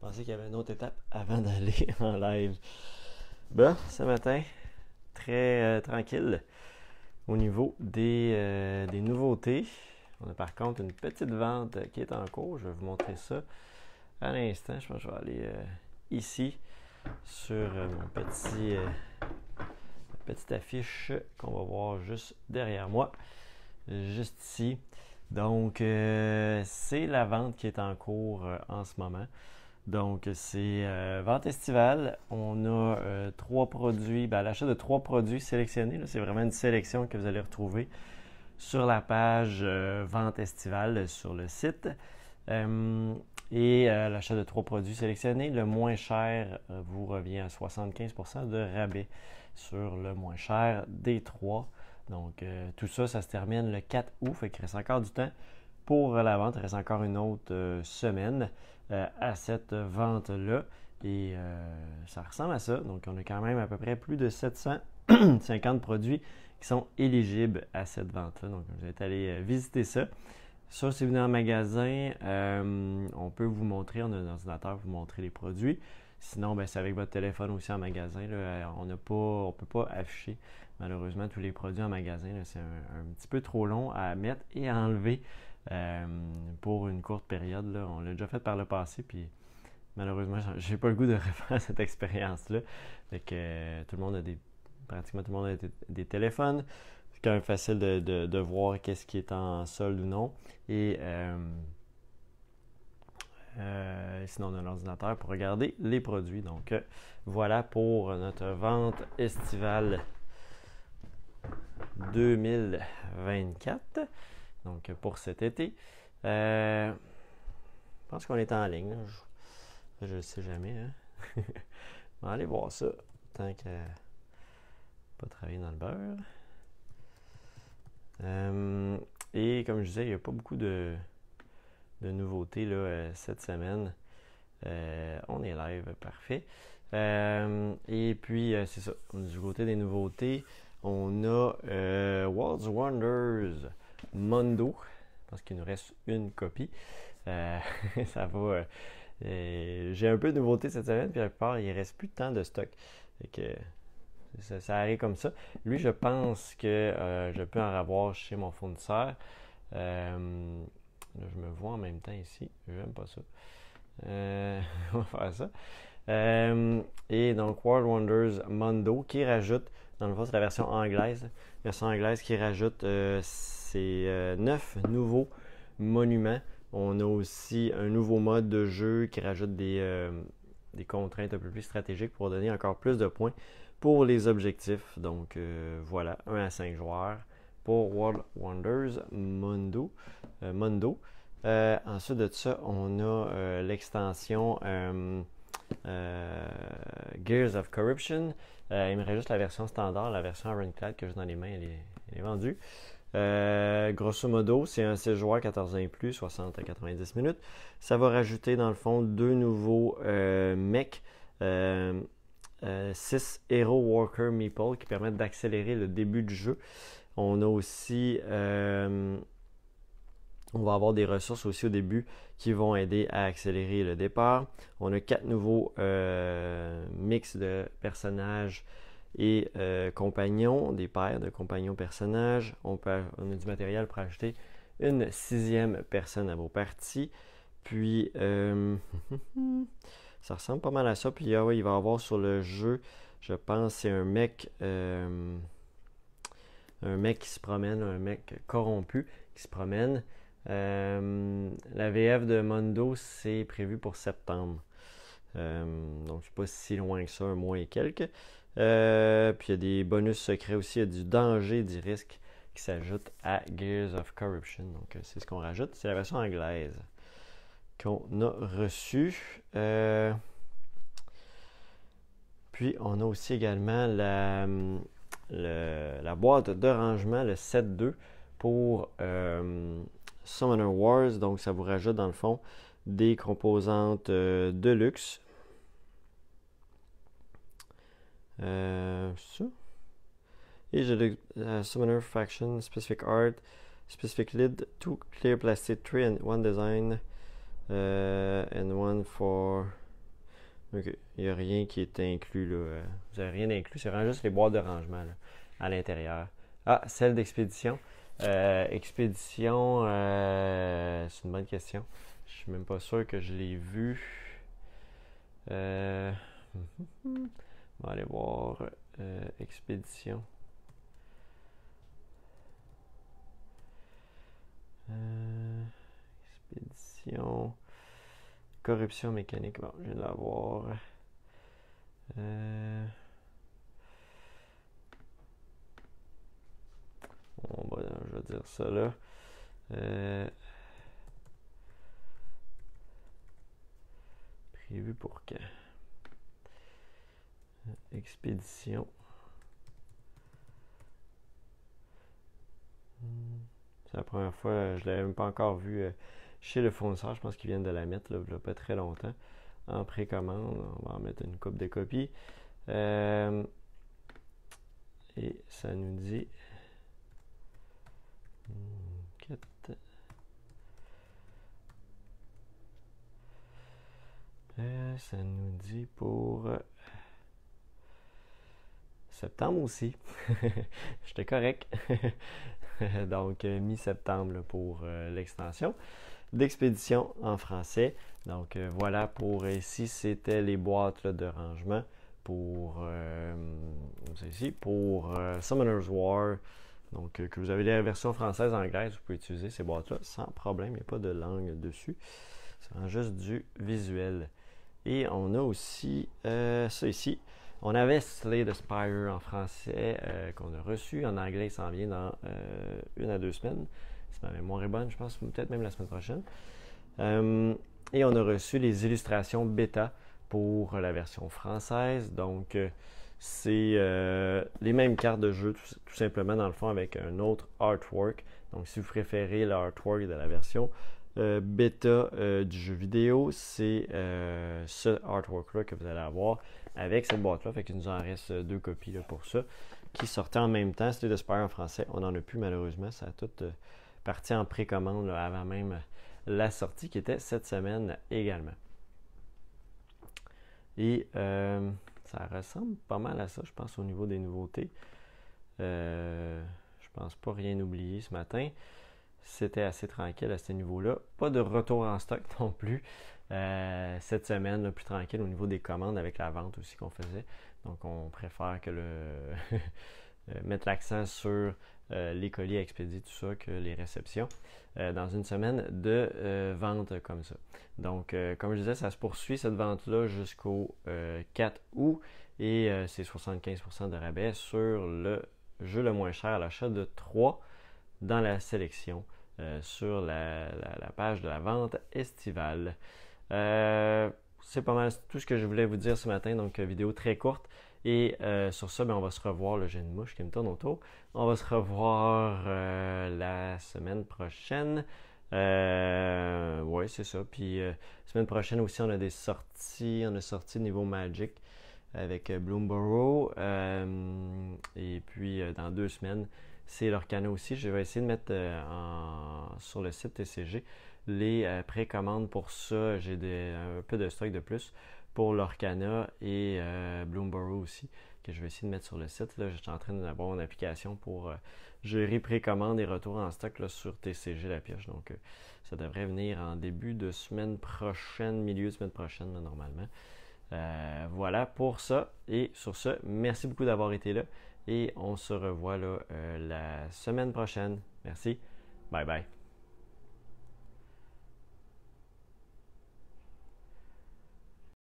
pensais qu'il y avait une autre étape avant d'aller en live. Bon, ce matin, très euh, tranquille au niveau euh, des, nouveautés. On a par contre une petite vente qui est en cours. Je vais vous montrer ça à l'instant. Je pense que je vais aller euh, ici sur mon petit petite affiche qu'on va voir juste derrière moi, juste ici. Donc, c'est la vente qui est en cours en ce moment. Donc, c'est euh, Vente Estivale. On a euh, trois produits, ben, l'achat de trois produits sélectionnés. C'est vraiment une sélection que vous allez retrouver sur la page euh, Vente Estivale sur le site. et l'achat de trois produits sélectionnés, le moins cher vous revient à 75 de rabais sur le moins cher des trois. Donc, tout ça, ça se termine le 4 août, fait qu'il reste encore du temps pour euh, la vente. Il reste encore une autre euh, semaine euh, à cette vente-là. Et ça ressemble à ça. Donc, on a quand même à peu près plus de 750 produits qui sont éligibles à cette vente-là. Donc, vous êtes allé visiter ça. Ça, si vous venez en magasin, on peut vous montrer, on a un ordinateur, vous montrer les produits. Sinon, ben, c'est avec votre téléphone aussi en magasin. on ne peut pas afficher malheureusement tous les produits en magasin. C'est un, petit peu trop long à mettre et à enlever euh, pour une courte période. On l'a déjà fait par le passé, puis malheureusement, j'ai pas le goût de refaire cette expérience-là. que euh, tout le monde a des. Pratiquement tout le monde a des, téléphones. C'est quand même facile de, voir qu'est-ce qui est en solde ou non. Et euh, sinon on a l'ordinateur pour regarder les produits. Donc voilà pour notre vente estivale 2024. Donc, pour cet été. Euh, je pense qu'on est en ligne. Je ne sais jamais. Hein. On va aller voir ça. Tant que pas travailler dans le beurre. Euh, et comme je disais, il n'y a pas beaucoup de, nouveautés euh, cette semaine. on est live, parfait. et puis, c'est ça. Du côté des nouveautés, on a World's Wonders. Mondo, parce qu'il nous reste une copie. Euh, ça va. Euh, j'ai un peu de nouveautés cette semaine, puis à part, il reste plus tant de stock. que, ça, arrive comme ça. Lui, je pense que euh, je peux en avoir chez mon fournisseur. là, je me vois en même temps ici. je n'aime pas ça. on va faire ça. et donc, World Wonders Mondo qui rajoute dans c'est la version anglaise. Version anglaise qui rajoute euh, ces euh, neuf nouveaux monuments. On a aussi un nouveau mode de jeu qui rajoute euh, des, contraintes un peu plus stratégiques pour donner encore plus de points pour les objectifs. Donc voilà, 1 à 5 joueurs pour World Wonders Mondo. Mondo. ensuite de ça, on a l'extension euh, Gears of Corruption. Euh, il me reste juste la version standard, la version Ironclad que j'ai dans les mains, elle est, vendue. Euh, grosso modo, c'est un 6 joueurs 14 ans et plus, 60 à 90 minutes. Ça va rajouter dans le fond deux nouveaux euh, mecs, 6 Hero Walker Meeple qui permettent d'accélérer le début du jeu. On a aussi, on va avoir des ressources aussi au début qui vont aider à accélérer le départ. On a quatre nouveaux euh, mix de personnages et euh, compagnons, des paires de compagnons personnages. On, a du matériel pour acheter une sixième personne à vos parties. Puis, euh, ça ressemble pas mal à ça. Puis, ah il va y avoir sur le jeu, je pense, c'est un mec. un mec qui se promène, un mec corrompu qui se promène euh, la VF de Mondo, c'est prévu pour septembre. Euh, donc, c'est pas si loin que ça, un mois et quelques. Euh, puis il y a des bonus secrets aussi, il y a du danger, du risque qui s'ajoute à Gears of Corruption. Donc, c'est ce qu'on rajoute. C'est la version anglaise qu'on a reçue. Puis, on a aussi également la, la boîte de rangement, le 7.2, pour Summoner Wars. Donc, ça vous rajoute dans le fond des composantes euh, de luxe. Euh, Et j'ai le euh, Summoner Faction, Specific Art, Specific Lid, Two Clear Plastic Tree, and One Design, and One for. Ok, il n'y a rien qui est inclus là. Vous n'avez rien inclus, c'est vraiment juste les boîtes de rangement à l'intérieur. Ah, celle d'expédition. Euh, expédition, euh, c'est une bonne question. Je suis même pas sûr que je l'ai vu. Euh, on va aller voir Expédition. expédition. Corruption mécanique. Bon, je la voir. ça là. Euh, prévu pour quand? Euh, expédition. Hmm, c'est la première fois, euh, je l'avais même pas encore vu chez le fournisseur. Je pense qu'il vient de la mettre, là, il pas très longtemps. En précommande, on va en mettre une coupe de copies. et ça nous dit ça nous dit pour euh, septembre aussi. J'étais correct. Donc, euh, mi-septembre pour euh, l'extension d'expédition en français. Donc, voilà pour ici, c'était les boîtes de rangement pour, pour Summoner's War. Donc, euh, que vous avez la version française, anglaise, vous pouvez utiliser ces boîtes-là sans problème. Il n'y a pas de langue dessus. C'est juste du visuel. Et on a aussi euh, ça ici. On avait Slay the Spire en français euh, qu'on a reçu. En anglais, il s'en vient dans euh, une à deux semaines. Si ma mémoire est bonne, je pense peut-être même la semaine prochaine. et on a reçu les illustrations bêta pour la version française. Donc, c'est euh, les mêmes cartes de jeu, tout, simplement, dans le fond, avec un autre artwork. Donc, si vous préférez l'artwork de la version euh, bêta euh, du jeu vidéo, c'est ce artwork-là que vous allez avoir avec cette boîte-là. Fait qu'il nous en reste deux copies pour ça, qui sortaient en même temps. C'était de Spire en français. On n'en a plus, malheureusement. Ça a tout parti en précommande avant même la sortie, qui était cette semaine également. Et. Ça ressemble pas mal à ça, je pense, au niveau des nouveautés. Je euh, je pense pas rien oublier ce matin. C'était assez tranquille à ce niveau-là. Pas de retour en stock non plus. Euh, cette semaine, le plus tranquille au niveau des commandes avec la vente aussi qu'on faisait. Donc, on préfère que le Euh, mettre l'accent sur euh, les colis expédiés tout ça, que les réceptions euh, dans une semaine de vente comme ça. Donc, comme je disais, ça se poursuit cette vente-là jusqu'au 4 août et c'est 75% de rabais sur le jeu le moins cher, à l'achat de 3 dans la sélection sur la, page de la vente estivale. c'est pas mal tout ce que je voulais vous dire ce matin, donc vidéo très courte. Et euh, sur ça, ben, on va se revoir. le j'ai une mouche qui me tourne autour. On va se revoir euh, la semaine prochaine. Euh, oui, c'est ça. Puis semaine prochaine aussi, on a des sorties. On a sorti niveau Magic avec Bloomborough. et puis dans deux semaines, c'est leur canot aussi. Je vais essayer de mettre sur le site TCG les précommandes pour ça. J'ai un peu de stock de plus pour l'Orcana et euh, Bloomborough aussi, que je vais essayer de mettre sur le site. Là, je en train d'avoir une application pour euh, gérer précommande et retour en stock sur TCG La Pioche. Donc, euh, ça devrait venir en début de semaine prochaine, milieu de semaine prochaine, normalement. voilà pour ça. Et sur ce, merci beaucoup d'avoir été là. Et on se revoit là, la semaine prochaine. Merci. Bye bye.